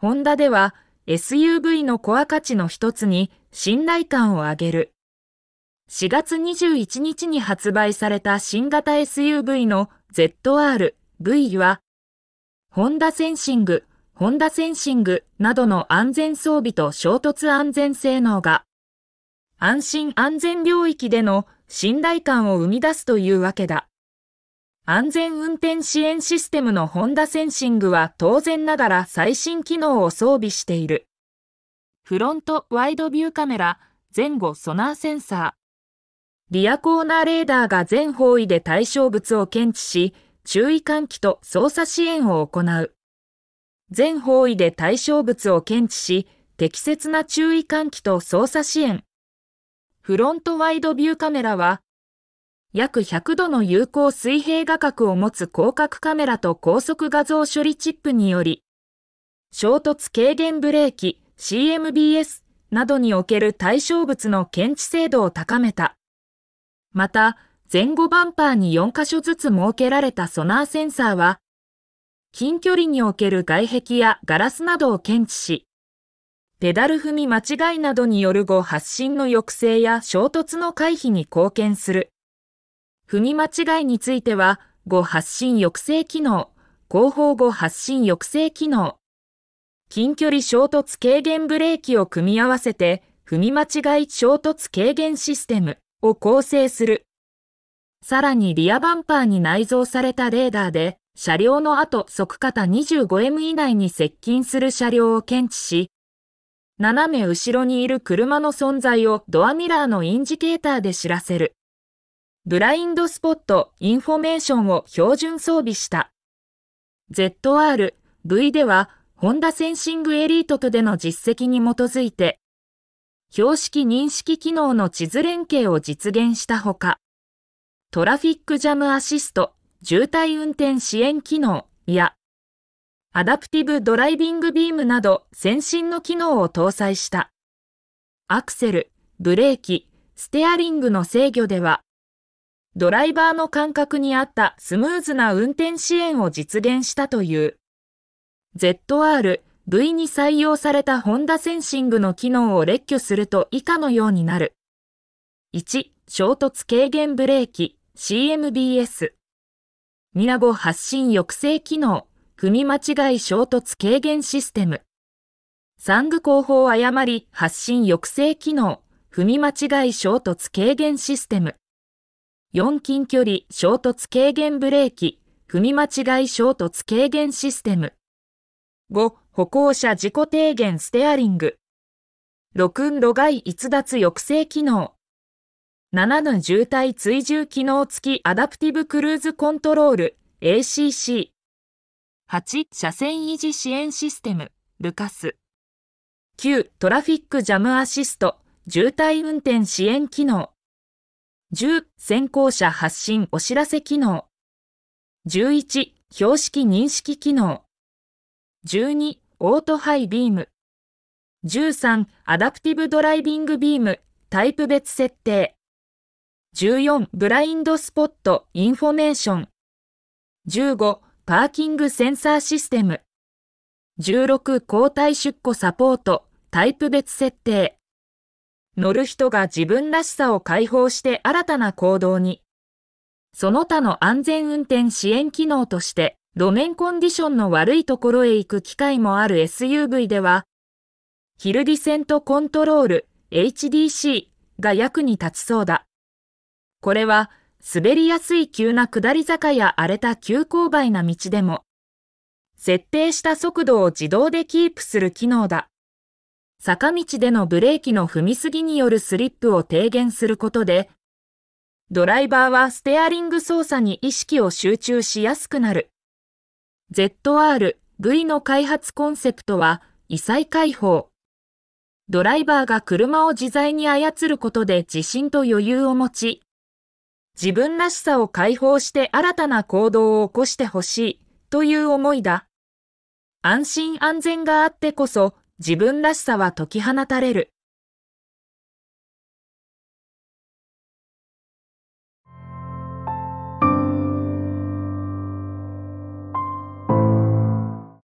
ホンダでは SUV のコア価値の一つに信頼感を上げる。4月21日に発売された新型 SUV の ZR、V は、ホンダセンシング、ホンダセンシングなどの安全装備と衝突安全性能が、安心安全領域での信頼感を生み出すというわけだ。安全運転支援システムのホンダセンシングは当然ながら最新機能を装備している。フロントワイドビューカメラ、前後ソナーセンサー。リアコーナーレーダーが全方位で対象物を検知し、注意喚起と操作支援を行う。全方位で対象物を検知し、適切な注意喚起と操作支援。フロントワイドビューカメラは約100度の有効水平画角を持つ広角カメラと高速画像処理チップにより、衝突軽減ブレーキ CMBS などにおける対象物の検知精度を高めた。また、前後バンパーに4箇所ずつ設けられたソナーセンサーは、近距離における外壁やガラスなどを検知し、ペダル踏み間違いなどによる後発進の抑制や衝突の回避に貢献する。踏み間違いについては、語発信抑制機能、後方後発信抑制機能、近距離衝突軽減ブレーキを組み合わせて、踏み間違い衝突軽減システムを構成する。さらにリアバンパーに内蔵されたレーダーで、車両の後速肩 25M 以内に接近する車両を検知し、斜め後ろにいる車の存在をドアミラーのインジケーターで知らせる。ブラインドスポットインフォメーションを標準装備した。ZR、V では、ホンダセンシングエリートとでの実績に基づいて、標識認識機能の地図連携を実現したほか、トラフィックジャムアシスト、渋滞運転支援機能や、アダプティブドライビングビームなど先進の機能を搭載した。アクセル、ブレーキ、ステアリングの制御では、ドライバーの感覚に合ったスムーズな運転支援を実現したという。ZR V に採用されたホンダセンシングの機能を列挙すると以下のようになる。1、衝突軽減ブレーキ CMBS。ミラボ発進抑制機能、踏み間違い衝突軽減システム。三具後方誤り発進抑制機能、踏み間違い衝突軽減システム。4近距離衝突軽減ブレーキ、踏み間違い衝突軽減システム。5、歩行者事故低減ステアリング。6、路外逸脱抑制機能。7の渋滞追従機能付きアダプティブクルーズコントロール ACC。8、車線維持支援システム、ルカス。9、トラフィックジャムアシスト、渋滞運転支援機能。10、先行者発信お知らせ機能。11、標識認識機能。12、オートハイビーム。13、アダプティブドライビングビーム、タイプ別設定。14、ブラインドスポット、インフォメーション。15、パーキングセンサーシステム。16、交代出庫サポート、タイプ別設定。乗る人が自分らしさを解放して新たな行動に。その他の安全運転支援機能として、路面コンディションの悪いところへ行く機会もある SUV では、ヒルディセントコントロール HDC が役に立ちそうだ。これは、滑りやすい急な下り坂や荒れた急勾配な道でも、設定した速度を自動でキープする機能だ。坂道でのブレーキの踏みすぎによるスリップを低減することで、ドライバーはステアリング操作に意識を集中しやすくなる。ZR、V の開発コンセプトは、異彩解放。ドライバーが車を自在に操ることで自信と余裕を持ち、自分らしさを解放して新たな行動を起こしてほしいという思いだ。安心安全があってこそ自分らしさは解き放たれる。